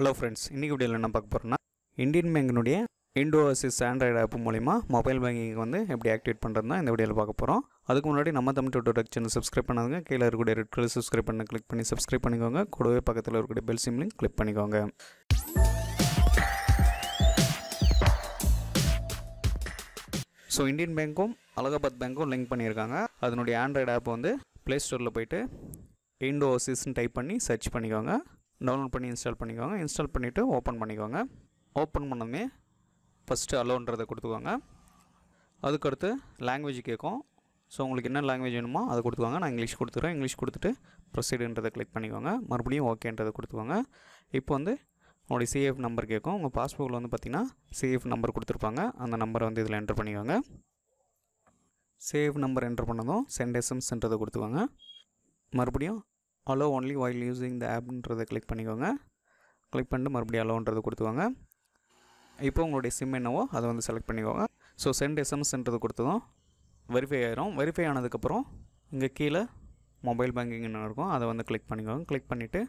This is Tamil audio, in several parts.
ஹலோ ஃப்ரெண்ட்ஸ் இன்றைக்கி வீடியோ என்ன பார்க்க போகிறோன்னா இந்தியன் பேங்கினுடைய இண்டோவர்சிஸ் ஆண்ட்ராய்டு ஆப் மூலிமா மொபைல் பேங்கிங் வந்து எப்படி ஆக்டிவேட் பண்ணுறதுனா இந்த வீடியோவில் பார்க்க போகிறோம் அதுக்கு முன்னாடி நம்ம தமிழ் டூட்டோடக் சேனல் சப்ஸ்கிரைப் பண்ணாதுங்க கீழே இருக்கக்கூடிய ரெட் கலர் சப்ஸ்கிரைப் பண்ண கிளிக் பண்ணி சப்ஸ்கிரைப் பண்ணிக்கோங்க கூடவே பக்கத்தில் இருக்கக்கூடிய பெல் சிம்லையும் கிளிக் பண்ணிக்கோங்க ஸோ இந்தியன் பேங்க்கும் அலகாபாத் பேங்க்கும் லிங்க் பண்ணியிருக்காங்க அதனுடைய ஆண்ட்ராய்டு ஆப் வந்து ப்ளே ஸ்டோரில் போயிட்டு இண்டோசிஸ்ன்னு டைப் பண்ணி சர்ச் பண்ணிக்கோங்க டவுன்லோட் பண்ணி இன்ஸ்டால் பண்ணிக்கோங்க இன்ஸ்டால் பண்ணிவிட்டு ஓப்பன் பண்ணிக்கோங்க ஓப்பன் பண்ணதுமே ஃபஸ்ட்டு அலோன்றதை கொடுத்துக்கோங்க அதுக்கடுத்து லாங்குவேஜ் கேட்கும் ஸோ உங்களுக்கு என்ன லாங்குவேஜ் வேணுமோ அதை கொடுத்துக்கோங்க நான் இங்கிலீஷ் கொடுத்துருவேன் இங்கிலீஷ் கொடுத்துட்டு ப்ரொசீடுன்றதை கிளிக் பண்ணிக்கோங்க மறுபடியும் ஓகேன்றதை கொடுத்துக்கோங்க இப்போ வந்து உங்களுடைய சிஎஃப் நம்பர் கேட்கும் உங்கள் பாஸ்புக்கில் வந்து பார்த்திங்கன்னா சிஎஃப் நம்பர் கொடுத்துருப்பாங்க அந்த நம்பரை வந்து இதில் என்டர் பண்ணிக்கோங்க சேவ் நம்பர் என்டர் பண்ணதும் சென்ட் எஸ்எம்ஸ்ன்றதை கொடுத்துக்கோங்க மறுபடியும் allow only while using the ஆப்ன்றதை கிளிக் பண்ணிக்கோங்க கிளிக் பண்ணிட்டு மறுபடியும் அலோன்றது கொடுத்துவாங்க இப்போ உங்களுடைய சிம் என்னவோ அதை வந்து செலக்ட் பண்ணிக்கோங்க ஸோ சென்ட் எஸ்எம்எஸ்ன்றது கொடுத்ததும் வெரிஃபை ஆயிரும் வெரிஃபை ஆனதுக்கப்புறம் இங்கே கீழே மொபைல் பேங்கிங்னு இருக்கும் அதை வந்து கிளிக் பண்ணிக்கோங்க கிளிக் பண்ணிவிட்டு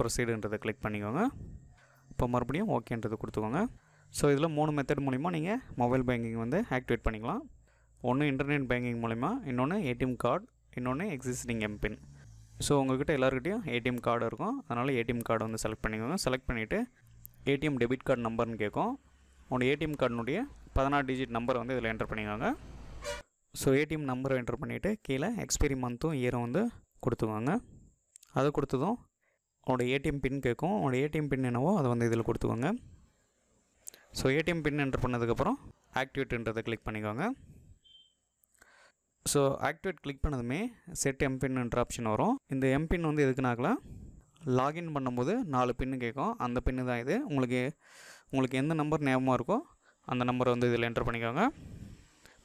ப்ரொசீடுன்றதை கிளிக் பண்ணிக்கோங்க இப்போ மறுபடியும் ஓகேன்றது கொடுத்துக்கோங்க ஸோ இதில் மூணு மெத்தட் மூலிமா நீங்கள் மொபைல் பேங்கிங் வந்து ஆக்டிவேட் பண்ணிக்கலாம் ஒன்று இன்டர்நெட் பேங்கிங் மூலிமா இன்னொன்று ஏடிஎம் கார்டு இன்னொன்று எக்ஸிஸ்டிங் எம்பின் ஸோ உங்கள்கிட்ட எல்லாருக்கிட்டையும் ஏடிஎம் கார்டு இருக்கும் அதனால் ஏடிஎம் கார்டு வந்து செலக்ட் பண்ணிக்கோங்க செலக்ட் பண்ணிவிட்டு ஏடிஎம் டெபிட் கார்டு நம்பர்னு கேட்கும் உங்களோட ஏடிஎம் கார்டினுடைய பதினாறு டிஜிட் நம்பரை வந்து இதில் என்டர் பண்ணிக்கோங்க ஸோ ஏடிஎம் நம்பரை என்டர் பண்ணிவிட்டு கீழே எக்ஸ்பைரி மந்த்தும் இயரும் வந்து கொடுத்துக்கோங்க அதை கொடுத்ததும் உங்களோட ஏடிஎம் பின் கேட்கும் உங்களோட ஏடிஎம் பின் என்னவோ அதை வந்து இதில் கொடுத்துக்கோங்க ஸோ ஏடிஎம் பின் என்டர் பண்ணதுக்கப்புறம் ஆக்டிவேட்டுன்றதை கிளிக் பண்ணிக்கோங்க ஸோ ஆக்டிவேட் கிளிக் பண்ணதுமே செட் எம்பின்ன்ற ஆப்ஷன் வரும் இந்த எம்பின் வந்து எதுக்குனாக்கல லாகின் பண்ணும்போது நாலு பின்னு கேட்கும் அந்த பின்னு தான் இது உங்களுக்கு உங்களுக்கு எந்த நம்பர் ஞாபகமாக இருக்கோ அந்த நம்பரை வந்து இதில் என்டர் பண்ணிக்கோங்க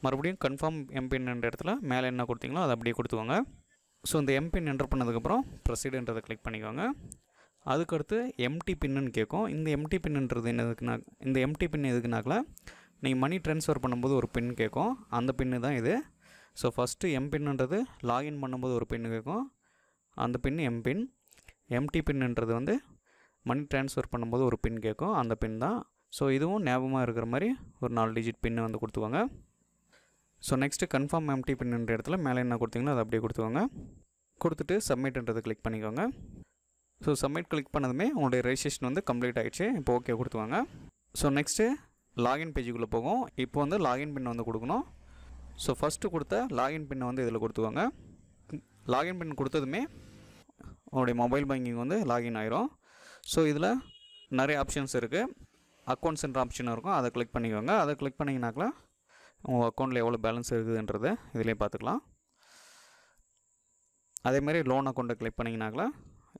மறுபடியும் கன்ஃபார்ம் எம்பின்ன்ற இடத்துல மேலே என்ன கொடுத்தீங்களோ அதை அப்படியே கொடுத்துக்கோங்க ஸோ இந்த எம்பின் என்டர் பண்ணதுக்கப்புறம் ப்ரொசீடுன்றதை கிளிக் பண்ணிக்கோங்க அதுக்கடுத்து எம்டி பின்னு கேட்கும் இந்த எம்டி பின்னுன்றது என்ன இந்த எம்டி பின் எதுக்குனாக்கல நீங்கள் மணி ட்ரான்ஸ்ஃபர் பண்ணும்போது ஒரு பின் கேட்கும் அந்த பின்னு தான் இது ஸோ ஃபஸ்ட்டு எம்பின்னுன்றது லாகின் பண்ணும்போது ஒரு பின் கேட்கும் அந்த பின் எம்பின் எம்டி பின்னுன்றது வந்து மணி ட்ரான்ஸ்ஃபர் பண்ணும்போது ஒரு பின் கேட்கும் அந்த பின் தான் ஸோ இதுவும் ஞாபகமாக இருக்கிற மாதிரி ஒரு நாலு டிஜிட் பின்னு வந்து கொடுத்துக்கோங்க ஸோ நெக்ஸ்ட்டு கன்ஃபார்ம் எம்டி பின்னுன்ற இடத்துல மேலே என்ன கொடுத்தீங்கன்னா அதை அப்படியே கொடுத்துக்கோங்க கொடுத்துட்டு சப்மிட்ன்றதை கிளிக் பண்ணிக்கோங்க ஸோ சப்மிட் கிளிக் பண்ணதுமே உங்களுடைய ரெஜிஸ்ட்ரேஷன் வந்து கம்ப்ளீட் ஆகிடுச்சு இப்போ ஓகே கொடுத்துவாங்க ஸோ நெக்ஸ்ட்டு லாகின் பேஜுக்குள்ளே போகும் இப்போ வந்து லாகின் பின் வந்து கொடுக்கணும் ஸோ ஃபஸ்ட்டு கொடுத்த லாகின் பின்னை வந்து இதில் கொடுத்துக்கோங்க லாகின் பின் கொடுத்ததுமே உங்களுடைய மொபைல் பேங்கிங் வந்து லாகின் ஆயிரும் ஸோ இதில் நிறைய ஆப்ஷன்ஸ் இருக்குது அக்கௌண்ட் சென்டர் ஆப்ஷன் இருக்கும் அதை கிளிக் பண்ணிக்கோங்க அதை கிளிக் பண்ணிங்கனாக்கா உங்கள் அக்கௌண்ட்டில் எவ்வளோ பேலன்ஸ் இருக்குதுன்றது இதிலே பார்த்துக்கலாம் அதேமாதிரி லோன் அக்கௌண்ட்டை கிளிக் பண்ணிங்கனாக்கா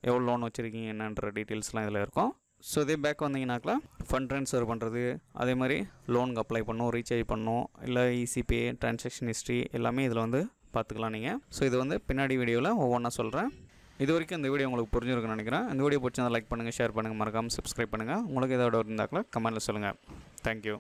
எவ்வளோ லோன் வச்சுருக்கீங்க என்னன்ற டீட்டெயில்ஸ்லாம் இதில் இருக்கும் ஸோ இதே பேக் வந்தீங்கனாக்கா ஃபண்ட் ட்ரான்ஸ்ஃபர் பண்ணுறது அதே மாதிரி லோனுக்கு அப்ளை பண்ணும் ரீசார்ஜ் பண்ணும் இல்லை இசிபே ட்ரான்சாக்ஷன் ஹிஸ்ட்ரி எல்லாமே இதில் வந்து பார்த்துக்கலாம் நீங்கள் ஸோ இது வந்து பின்னாடி வீடியோவில் ஒவ்வொன்றா சொல்கிறேன் இது வரைக்கும் இந்த வீடியோ உங்களுக்கு புரிஞ்சிருக்குன்னு நினைக்கிறேன் இந்த வீடியோ பிடிச்சதை லைக் பண்ணுங்கள் ஷேர் பண்ணுங்கள் மறக்காமல் சப்ஸ்கிரைப் பண்ணுங்கள் உங்களுக்கு ஏதாவது இருந்தாக்கல கமெண்ட்டில் சொல்லுங்கள் தேங்க்யூ